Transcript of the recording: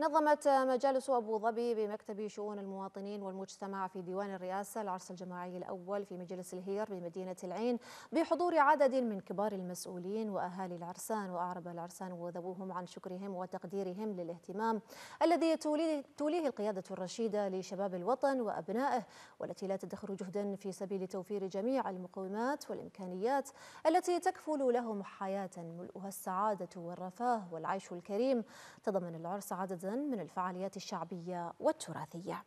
نظمت مجالس أبو ظبي بمكتب شؤون المواطنين والمجتمع في ديوان الرئاسة العرس الجماعي الأول في مجلس الهير بمدينة العين بحضور عدد من كبار المسؤولين وأهالي العرسان وأعرب العرسان وذووهم عن شكرهم وتقديرهم للاهتمام الذي توليه القيادة الرشيدة لشباب الوطن وأبنائه والتي لا تدخر جهدا في سبيل توفير جميع المقومات والإمكانيات التي تكفل لهم حياة ملؤها السعادة والرفاه والعيش الكريم تضمن العرس عدد من الفعاليات الشعبية والتراثية